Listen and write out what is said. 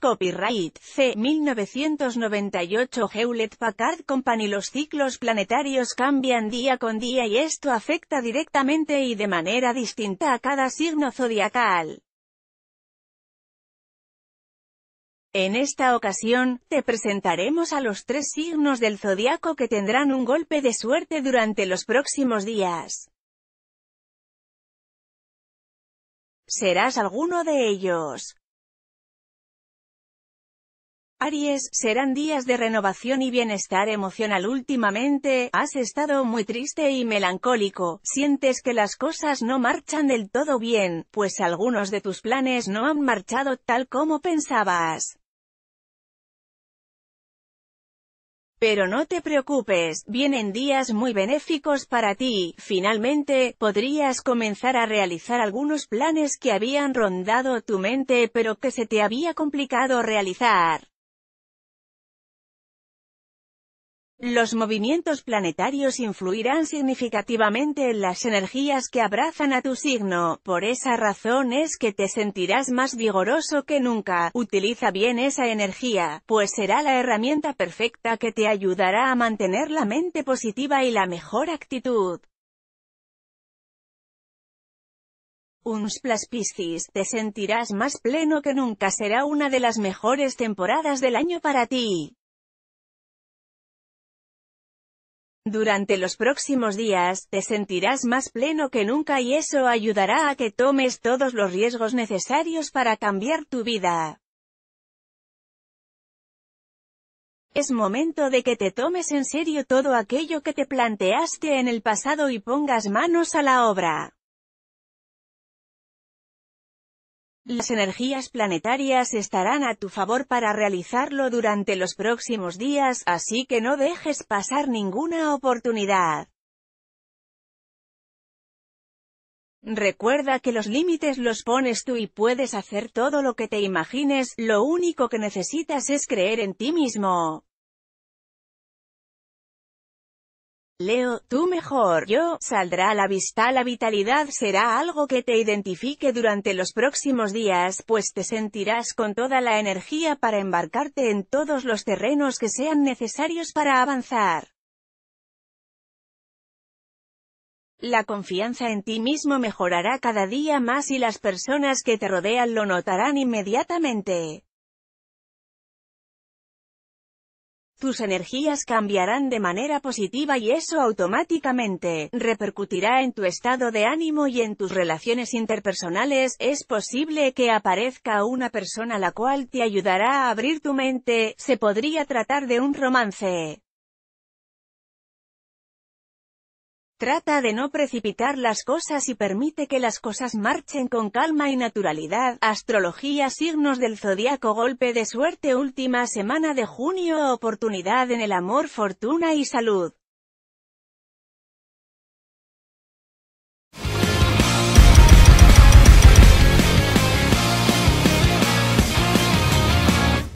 copyright, C. 1998 Hewlett Packard Company Los ciclos planetarios cambian día con día y esto afecta directamente y de manera distinta a cada signo zodiacal. En esta ocasión, te presentaremos a los tres signos del zodiaco que tendrán un golpe de suerte durante los próximos días. Serás alguno de ellos. Aries, serán días de renovación y bienestar emocional últimamente, has estado muy triste y melancólico, sientes que las cosas no marchan del todo bien, pues algunos de tus planes no han marchado tal como pensabas. Pero no te preocupes, vienen días muy benéficos para ti, finalmente, podrías comenzar a realizar algunos planes que habían rondado tu mente pero que se te había complicado realizar. Los movimientos planetarios influirán significativamente en las energías que abrazan a tu signo, por esa razón es que te sentirás más vigoroso que nunca, utiliza bien esa energía, pues será la herramienta perfecta que te ayudará a mantener la mente positiva y la mejor actitud. Un Piscis, te sentirás más pleno que nunca será una de las mejores temporadas del año para ti. Durante los próximos días, te sentirás más pleno que nunca y eso ayudará a que tomes todos los riesgos necesarios para cambiar tu vida. Es momento de que te tomes en serio todo aquello que te planteaste en el pasado y pongas manos a la obra. Las energías planetarias estarán a tu favor para realizarlo durante los próximos días, así que no dejes pasar ninguna oportunidad. Recuerda que los límites los pones tú y puedes hacer todo lo que te imagines, lo único que necesitas es creer en ti mismo. Leo, tú mejor, yo, saldrá a la vista. La vitalidad será algo que te identifique durante los próximos días, pues te sentirás con toda la energía para embarcarte en todos los terrenos que sean necesarios para avanzar. La confianza en ti mismo mejorará cada día más y las personas que te rodean lo notarán inmediatamente. tus energías cambiarán de manera positiva y eso automáticamente repercutirá en tu estado de ánimo y en tus relaciones interpersonales. Es posible que aparezca una persona la cual te ayudará a abrir tu mente, se podría tratar de un romance. Trata de no precipitar las cosas y permite que las cosas marchen con calma y naturalidad. Astrología Signos del zodiaco Golpe de suerte Última semana de junio Oportunidad en el amor, fortuna y salud.